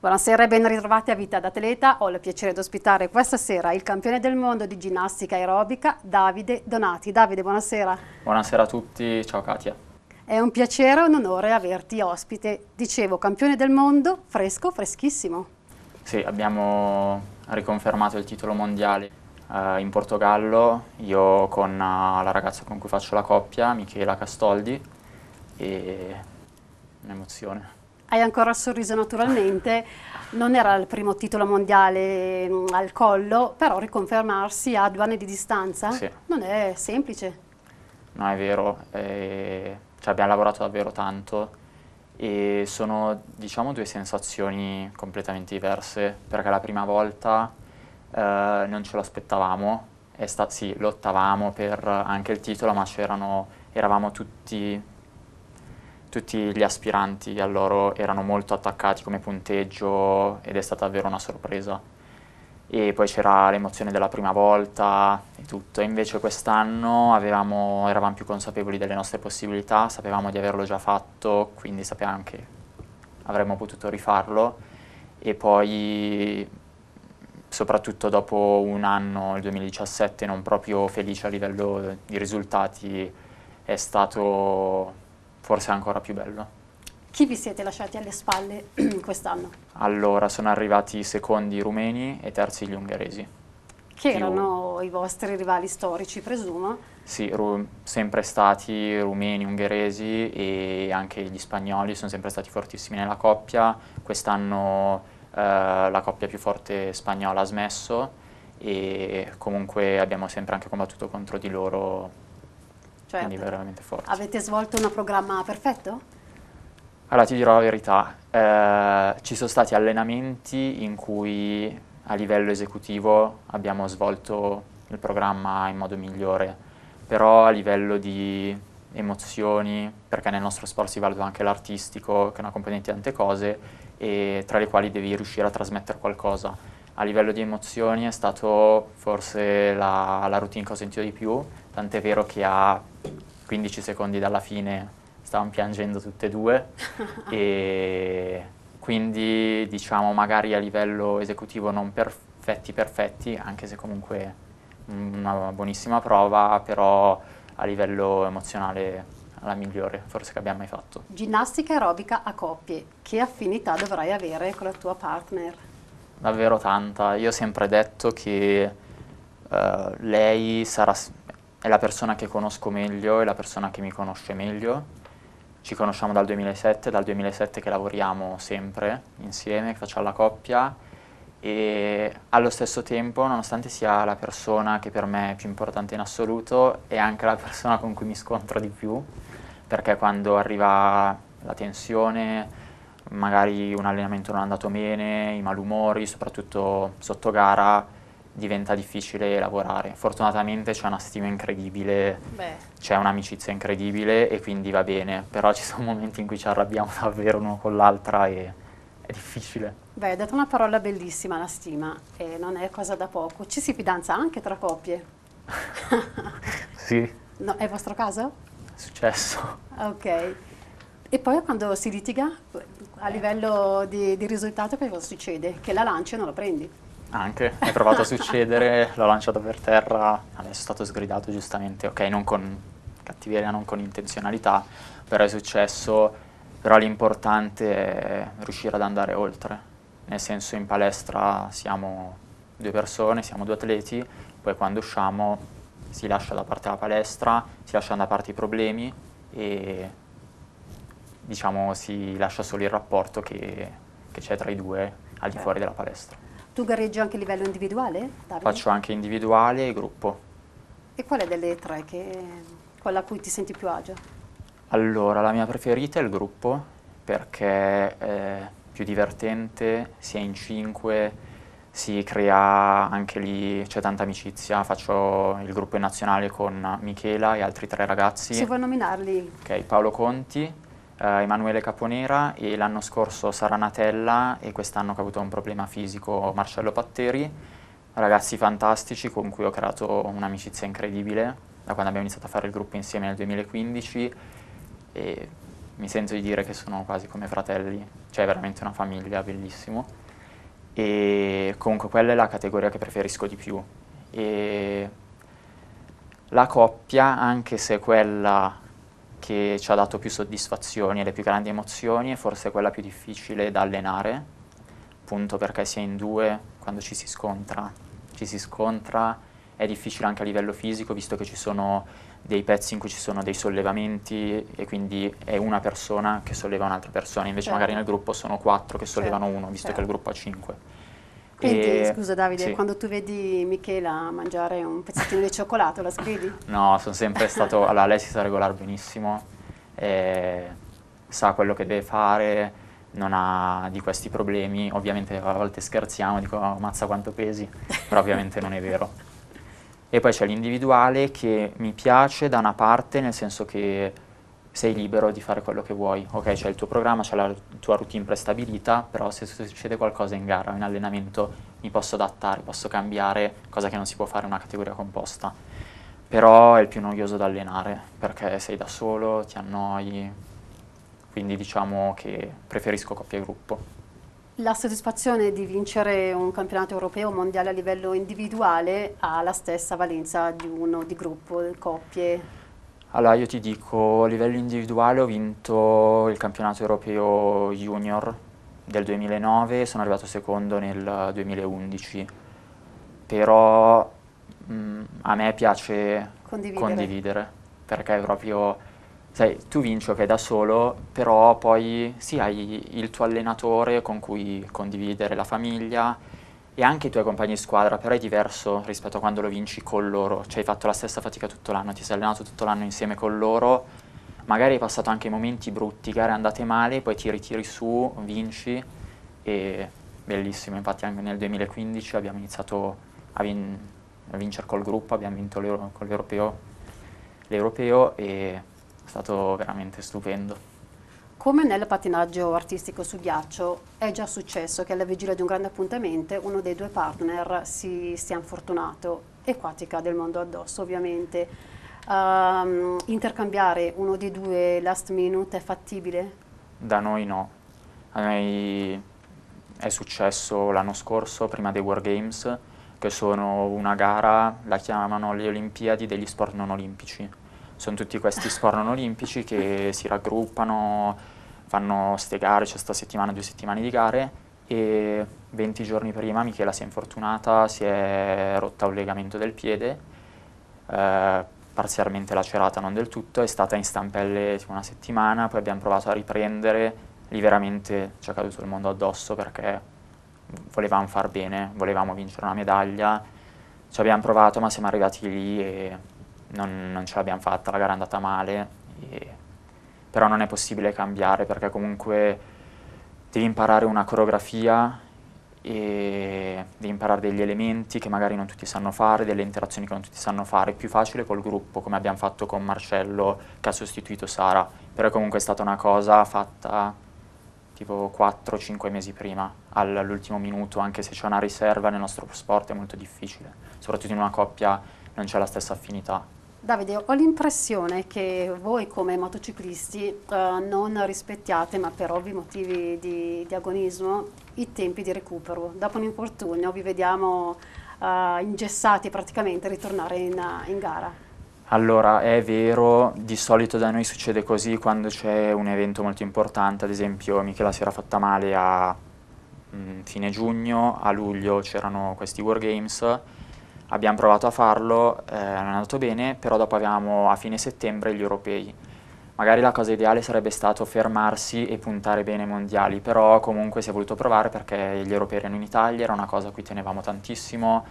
Buonasera e ben ritrovati a Vita d'Atleta. Ho il piacere di ospitare questa sera il campione del mondo di ginnastica aerobica, Davide Donati. Davide, buonasera. Buonasera a tutti, ciao Katia. È un piacere e un onore averti ospite. Dicevo, campione del mondo, fresco, freschissimo. Sì, abbiamo riconfermato il titolo mondiale eh, in Portogallo, io con eh, la ragazza con cui faccio la coppia, Michela Castoldi, e un'emozione. Hai ancora il sorriso naturalmente, non era il primo titolo mondiale mh, mm, al collo, però riconfermarsi a due anni di distanza sì. non è semplice. No, è vero, eh, cioè abbiamo lavorato davvero tanto e sono diciamo due sensazioni completamente diverse, perché la prima volta eh, non ce l'aspettavamo, sì, lottavamo per anche il titolo, ma eravamo tutti tutti gli aspiranti a loro erano molto attaccati come punteggio ed è stata davvero una sorpresa. E poi c'era l'emozione della prima volta e tutto. Invece quest'anno avevamo, eravamo più consapevoli delle nostre possibilità, sapevamo di averlo già fatto, quindi sapevamo che avremmo potuto rifarlo. E poi, soprattutto dopo un anno, il 2017, non proprio felice a livello di risultati, è stato forse ancora più bello. Chi vi siete lasciati alle spalle quest'anno? Allora, sono arrivati secondi rumeni e terzi gli ungheresi. Che più... erano i vostri rivali storici, presumo? Sì, sempre stati rumeni, ungheresi e anche gli spagnoli sono sempre stati fortissimi nella coppia. Quest'anno eh, la coppia più forte spagnola ha smesso e comunque abbiamo sempre anche combattuto contro di loro Certo. Quindi veramente forte. Avete svolto un programma perfetto? Allora ti dirò la verità, eh, ci sono stati allenamenti in cui a livello esecutivo abbiamo svolto il programma in modo migliore, però a livello di emozioni, perché nel nostro sport si valuta anche l'artistico, che è una componente di tante cose, e tra le quali devi riuscire a trasmettere qualcosa a livello di emozioni è stato forse la, la routine che ho sentito di più, tant'è vero che a 15 secondi dalla fine stavano piangendo tutte e due e quindi diciamo magari a livello esecutivo non perfetti perfetti, anche se comunque una buonissima prova, però a livello emozionale la migliore forse che abbiamo mai fatto. Ginnastica aerobica a coppie, che affinità dovrai avere con la tua partner? davvero tanta. Io ho sempre detto che uh, lei sarà, è la persona che conosco meglio, è la persona che mi conosce meglio. Ci conosciamo dal 2007, dal 2007 che lavoriamo sempre insieme, che facciamo la coppia e allo stesso tempo, nonostante sia la persona che per me è più importante in assoluto, è anche la persona con cui mi scontro di più, perché quando arriva la tensione, magari un allenamento non è andato bene, i malumori, soprattutto sotto gara, diventa difficile lavorare. Fortunatamente c'è una stima incredibile, c'è un'amicizia incredibile e quindi va bene, però ci sono momenti in cui ci arrabbiamo davvero l'uno con l'altra e è difficile. Beh, hai dato una parola bellissima, la stima, e non è cosa da poco. Ci si fidanza anche tra coppie. sì. No, è il vostro caso? È successo. Ok. E poi quando si litiga, a livello di, di risultato, che cosa succede? Che la lancia e non la prendi. Anche, è provato a succedere, l'ho lanciato per terra, adesso è stato sgridato giustamente, ok, non con cattiveria, non con intenzionalità, però è successo, però l'importante è riuscire ad andare oltre, nel senso in palestra siamo due persone, siamo due atleti, poi quando usciamo si lascia da parte la palestra, si lasciano da parte i problemi e diciamo, si lascia solo il rapporto che, c'è tra i due al di fuori della palestra. Tu gareggi anche a livello individuale? Davide? Faccio anche individuale e gruppo. E qual è delle tre che, quella a cui ti senti più agio? Allora, la mia preferita è il gruppo perché è più divertente, si è in cinque, si crea anche lì, c'è tanta amicizia, faccio il gruppo in nazionale con Michela e altri tre ragazzi. Si vuoi nominarli? Ok, Paolo Conti, eh, Emanuele Caponera e l'anno scorso Sara Natella e quest'anno che ha avuto un problema fisico Marcello Patteri, ragazzi fantastici con cui ho creato un'amicizia incredibile da quando abbiamo iniziato a fare il gruppo insieme nel 2015 e mi sento di dire che sono quasi come fratelli, cioè veramente una famiglia, bellissimo. E comunque quella è la categoria che preferisco di più. E la coppia, anche se quella che ci ha dato più soddisfazioni e le più grandi emozioni è forse quella più difficile da allenare, appunto perché si è in due quando ci si scontra. Ci si scontra, è difficile anche a livello fisico, visto che ci sono dei pezzi in cui ci sono dei sollevamenti e quindi è una persona che solleva un'altra persona, invece certo. magari nel gruppo sono quattro che sollevano certo. uno, visto certo. che il certo. gruppo ha cinque quindi, e, scusa Davide, sì. quando tu vedi Michela mangiare un pezzettino di cioccolato, la scrivi? No, sono sempre stato... allora, lei si sa regolare benissimo, eh, sa quello che deve fare, non ha di questi problemi. Ovviamente a volte scherziamo, dico oh, mazza quanto pesi, però ovviamente non è vero. E poi c'è l'individuale che mi piace da una parte, nel senso che sei libero di fare quello che vuoi, ok? C'è il tuo programma, c'è la tua routine prestabilita, però se succede qualcosa in gara o in allenamento mi posso adattare, posso cambiare, cosa che non si può fare in una categoria composta. Però è il più noioso da allenare, perché sei da solo, ti annoi, quindi diciamo che preferisco coppia e gruppo. La soddisfazione di vincere un campionato europeo mondiale a livello individuale ha la stessa valenza di uno di gruppo, coppie? Allora io ti dico, a livello individuale ho vinto il campionato europeo junior del 2009, sono arrivato secondo nel 2011, però mh, mm, a me piace condividere. condividere, perché è proprio, sai, tu vinci ok da solo, però poi sì hai il tuo allenatore con cui condividere la famiglia, e anche i tuoi compagni di squadra, però è diverso rispetto a quando lo vinci con loro, cioè hai fatto la stessa fatica tutto l'anno, ti sei allenato tutto l'anno insieme con loro, magari hai passato anche momenti brutti, gare andate male, poi ti ritiri su, vinci e bellissimo, infatti anche nel 2015 abbiamo iniziato a, vin a vincere col gruppo, abbiamo vinto l'Europeo e è stato veramente stupendo. Come nel patinaggio artistico su ghiaccio, è già successo che alla vigilia di un grande appuntamento uno dei due partner si sia infortunato e qua ti cade il mondo addosso ovviamente. Um, intercambiare uno dei due last minute è fattibile? Da noi no. A noi è successo l'anno scorso, prima dei War Games, che sono una gara, la chiamano le Olimpiadi degli sport non olimpici sono tutti questi sport non olimpici che si raggruppano, fanno ste gare, c'è cioè sta settimana, due settimane di gare e 20 giorni prima Michela si è infortunata, si è rotta un legamento del piede, eh, parzialmente lacerata, non del tutto, è stata in stampelle tipo una settimana, poi abbiamo provato a riprendere, lì veramente ci è caduto il mondo addosso perché volevamo far bene, volevamo vincere una medaglia, ci abbiamo provato ma siamo arrivati lì e non, non ce l'abbiamo fatta, la gara è andata male, e, però non è possibile cambiare perché comunque devi imparare una coreografia e devi imparare degli elementi che magari non tutti sanno fare, delle interazioni che non tutti sanno fare, è più facile col gruppo come abbiamo fatto con Marcello che ha sostituito Sara, però comunque è stata una cosa fatta tipo 4-5 mesi prima, all'ultimo minuto, anche se c'è una riserva nel nostro sport è molto difficile, soprattutto in una coppia non c'è la stessa affinità. Davide, ho l'impressione che voi come motociclisti eh, non rispettiate, ma per ovvi motivi di, di, agonismo, i tempi di recupero. Dopo un infortunio vi vediamo eh, ingessati praticamente a ritornare in, in gara. Allora, è vero, di solito da noi succede così quando c'è un evento molto importante, ad esempio Michela si era fatta male a mh, mm, fine giugno, a luglio c'erano questi Wargames abbiamo provato a farlo, eh, non è andato bene, però dopo avevamo a fine settembre gli europei. Magari la cosa ideale sarebbe stato fermarsi e puntare bene ai mondiali, però comunque si è voluto provare perché gli europei erano in Italia, era una cosa a cui tenevamo tantissimo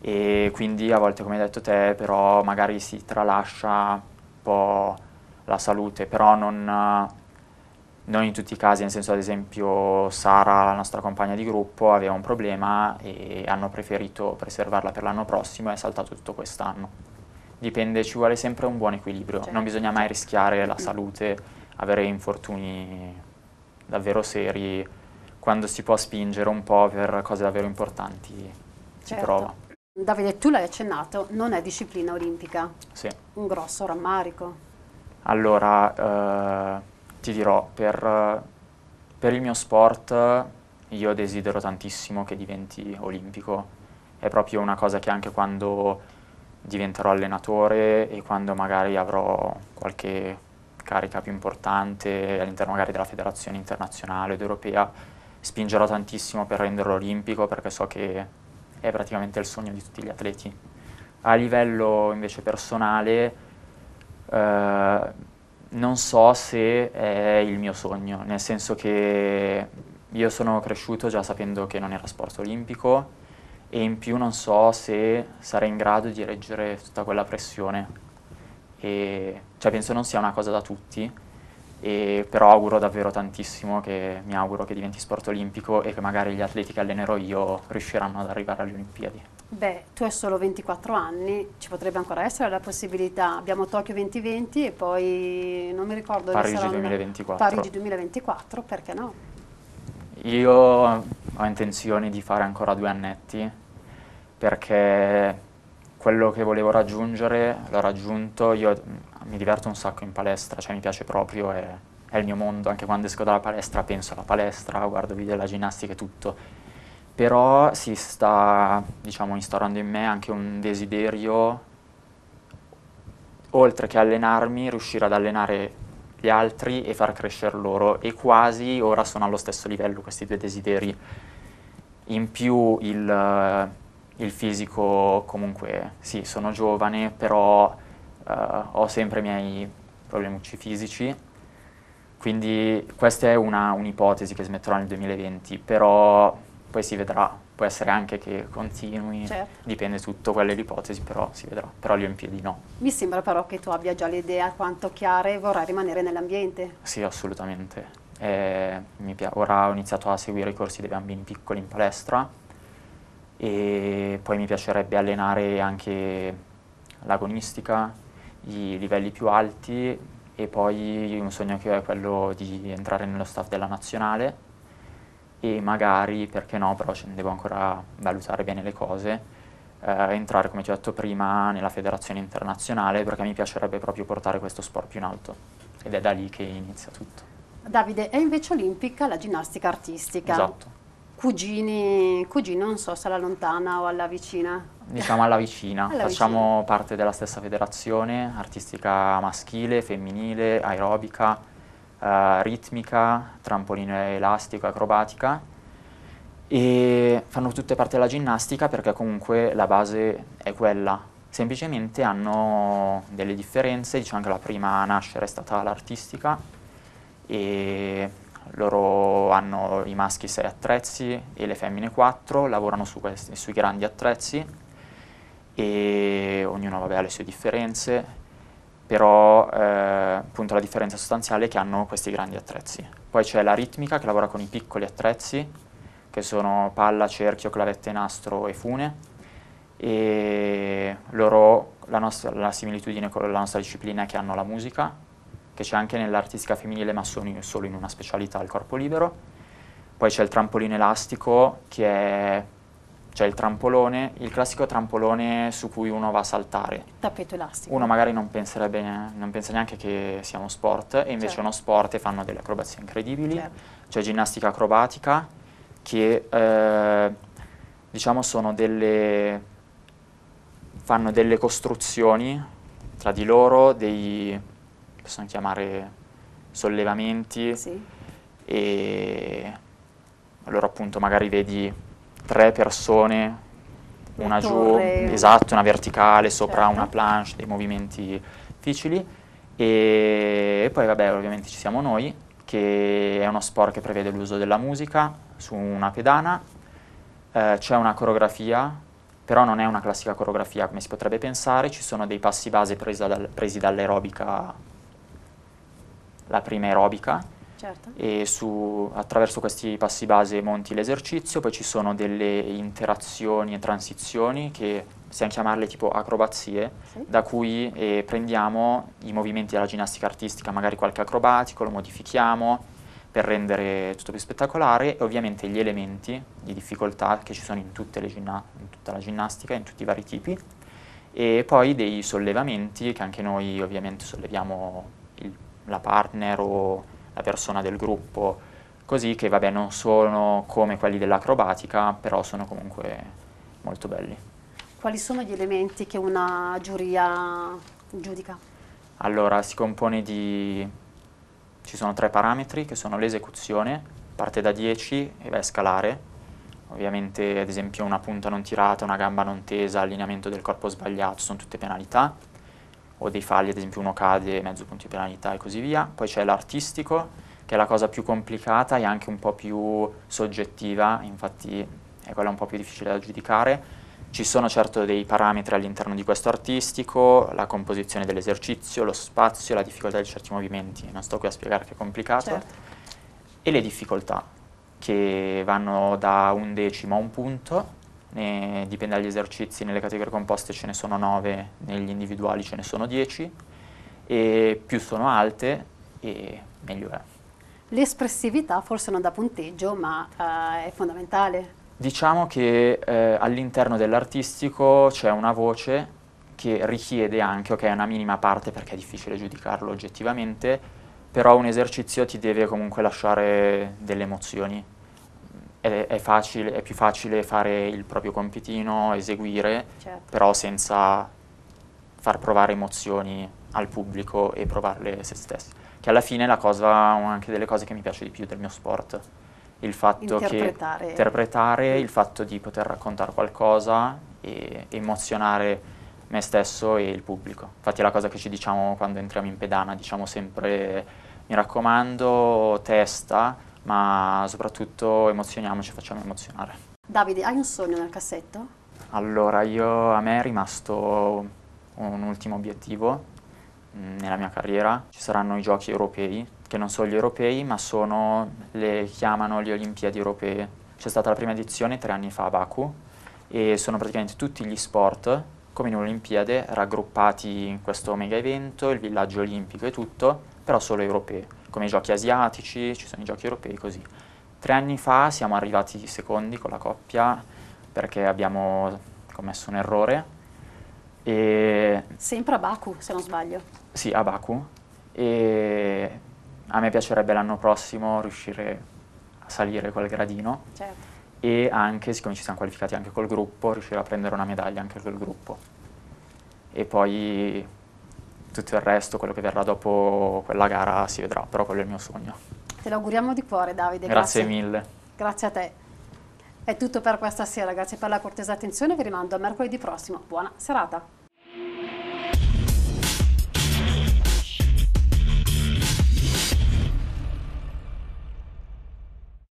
e quindi a volte, come hai detto te, però magari si tralascia un po' la salute, però non non in tutti i casi, nel senso ad esempio Sara, la nostra compagna di gruppo, aveva un problema e hanno preferito preservarla per l'anno prossimo e è saltato tutto quest'anno. Dipende, ci vuole sempre un buon equilibrio, certo. non bisogna mai rischiare la mm. salute, avere infortuni davvero seri, quando si può spingere un po' per cose davvero importanti si certo. prova. Davide, tu l'hai accennato, non è disciplina olimpica. Sì. Un grosso rammarico. Allora, eh ti dirò, per, per il mio sport io desidero tantissimo che diventi olimpico. È proprio una cosa che anche quando diventerò allenatore e quando magari avrò qualche carica più importante all'interno magari della federazione internazionale ed europea, spingerò tantissimo per renderlo olimpico perché so che è praticamente il sogno di tutti gli atleti. A livello invece personale, eh, non so se è il mio sogno, nel senso che io sono cresciuto già sapendo che non era sport olimpico e in più non so se sarei in grado di reggere tutta quella pressione. E, cioè penso non sia una cosa da tutti, e però auguro davvero tantissimo che mi auguro che diventi sport olimpico e che magari gli atleti che allenerò io riusciranno ad arrivare alle Olimpiadi. Beh, tu hai solo 24 anni, ci potrebbe ancora essere la possibilità. Abbiamo Tokyo 2020 e poi non mi ricordo Parigi 2024. Parigi 2024, perché no? Io ho intenzione di fare ancora due annetti perché quello che volevo raggiungere l'ho raggiunto, io mm, mi diverto un sacco in palestra, cioè mi piace proprio, è, è il mio mondo, anche quando esco dalla palestra penso alla palestra, guardo video della ginnastica e tutto, però si sta, diciamo, instaurando in me anche un desiderio, oltre che allenarmi, riuscire ad allenare gli altri e far crescere loro e quasi ora sono allo stesso livello questi due desideri. In più il il fisico comunque sì, sono giovane, però eh, ho sempre i miei problemi fisici, quindi questa è una, un'ipotesi che smetterò nel 2020, però poi si vedrà, può essere anche che continui, certo. dipende tutto, quella è l'ipotesi, però si vedrà, però in piedi no. Mi sembra però che tu abbia già l'idea idee alquanto chiare e vorrai rimanere nell'ambiente. Sì, assolutamente. Eh, pi- ora ho iniziato a seguire i corsi dei bambini piccoli in palestra e poi mi piacerebbe allenare anche l'agonistica, i livelli più alti e poi un sogno che ho è quello di entrare nello staff della nazionale e magari, perché no, però devo ancora valutare bene le cose, eh, entrare, come ti ho detto prima, nella federazione internazionale perché mi piacerebbe proprio portare questo sport più in alto ed è da lì che inizia tutto. Davide, è invece olimpica la ginnastica artistica. Esatto cugini, cugini, non so se alla lontana o alla vicina. Diciamo alla vicina, alla facciamo vicina. parte della stessa federazione artistica maschile, femminile, aerobica, eh, ritmica, trampolino elastico, acrobatica e fanno tutte parte della ginnastica perché comunque la base è quella. Semplicemente hanno delle differenze, diciamo che la prima a nascere è stata l'artistica e loro hanno i maschi 6 attrezzi e le femmine 4, lavorano su questi, sui grandi attrezzi e ognuno vabbè, ha le sue differenze, però eh, appunto la differenza sostanziale è che hanno questi grandi attrezzi. Poi c'è la ritmica che lavora con i piccoli attrezzi, che sono palla, cerchio, clavette, nastro e fune, e loro, la, nostra, la similitudine con la nostra disciplina è che hanno la musica, che c'è anche nell'artistica femminile ma sono solo in una specialità, il corpo libero. Poi c'è il trampolino elastico che è c'è il trampolone, il classico trampolone su cui uno va a saltare. Tappeto elastico. Uno magari non, penserebbe, non pensa neanche che sia uno sport, e invece certo. è uno sport e fanno delle acrobazie incredibili. Certo. C'è ginnastica acrobatica, che eh, diciamo sono delle... fanno delle costruzioni tra di loro, dei, possono chiamare sollevamenti sì. e allora appunto magari vedi tre persone, una giù, esatto, una verticale, sopra certo. una planche, dei movimenti difficili e poi vabbè ovviamente ci siamo noi che è uno sport che prevede l'uso della musica su una pedana, eh, c'è una coreografia però non è una classica coreografia come si potrebbe pensare, ci sono dei passi base dal, presi dall'aerobica la prima aerobica certo. e su, attraverso questi passi base monti l'esercizio, poi ci sono delle interazioni e transizioni che possiamo chiamarle tipo acrobazie, sì. da cui eh, prendiamo i movimenti della ginnastica artistica, magari qualche acrobatico, lo modifichiamo per rendere tutto più spettacolare e ovviamente gli elementi di difficoltà che ci sono in, in tutta la ginnastica, in tutti i vari tipi e poi dei sollevamenti che anche noi ovviamente solleviamo la partner o la persona del gruppo, così che vabbè non sono come quelli dell'acrobatica, però sono comunque molto belli. Quali sono gli elementi che una giuria giudica? Allora, si compone di... ci sono tre parametri che sono l'esecuzione, parte da 10 e va a scalare, ovviamente ad esempio una punta non tirata, una gamba non tesa, allineamento del corpo sbagliato, sono tutte penalità o dei falli, ad esempio uno cade, mezzo punto di penalità e così via. Poi c'è l'artistico, che è la cosa più complicata e anche un po' più soggettiva, infatti è quella un po' più difficile da giudicare. Ci sono certo dei parametri all'interno di questo artistico, la composizione dell'esercizio, lo spazio, la difficoltà di certi movimenti, non sto qui a spiegare che è complicato, certo. e le difficoltà, che vanno da un decimo a un punto, ne dipende dagli esercizi, nelle categorie composte ce ne sono 9, negli individuali ce ne sono 10 e più sono alte e meglio è. L'espressività forse non da punteggio ma eh, è fondamentale. Diciamo che eh, all'interno dell'artistico c'è una voce che richiede anche, ok, una minima parte perché è difficile giudicarlo oggettivamente, però un esercizio ti deve comunque lasciare delle emozioni, è, è, facile, è più facile fare il proprio compitino, eseguire, certo. però senza far provare emozioni al pubblico e provarle se stessi. Che alla fine è una delle cose che mi piace di più del mio sport. Il fatto interpretare. che interpretare, il fatto di poter raccontare qualcosa e emozionare me stesso e il pubblico. Infatti è la cosa che ci diciamo quando entriamo in pedana, diciamo sempre mi raccomando testa, ma soprattutto emozioniamoci, facciamo emozionare. Davide, hai un sogno nel cassetto? Allora, io, a me è rimasto un ultimo obiettivo mm, nella mia carriera. Ci saranno i giochi europei, che non sono gli europei, ma sono, le chiamano le Olimpiadi europee. C'è stata la prima edizione tre anni fa a Baku e sono praticamente tutti gli sport, come in Olimpiade, raggruppati in questo mega evento, il villaggio olimpico e tutto, però solo europei come i giochi asiatici, ci sono i giochi europei, così. Tre anni fa siamo arrivati secondi con la coppia perché abbiamo commesso un errore. E Sempre a Baku, se non sbaglio. Sì, a Baku. E a me piacerebbe l'anno prossimo riuscire a salire quel gradino. Certo. E anche, siccome ci siamo qualificati anche col gruppo, riuscire a prendere una medaglia anche col gruppo. E poi tutto il resto, quello che verrà dopo quella gara si vedrà, però quello è il mio sogno. Te lo auguriamo di cuore Davide. Grazie, grazie mille. Grazie a te. È tutto per questa sera, grazie per la cortesa attenzione, vi rimando a mercoledì prossimo. Buona serata.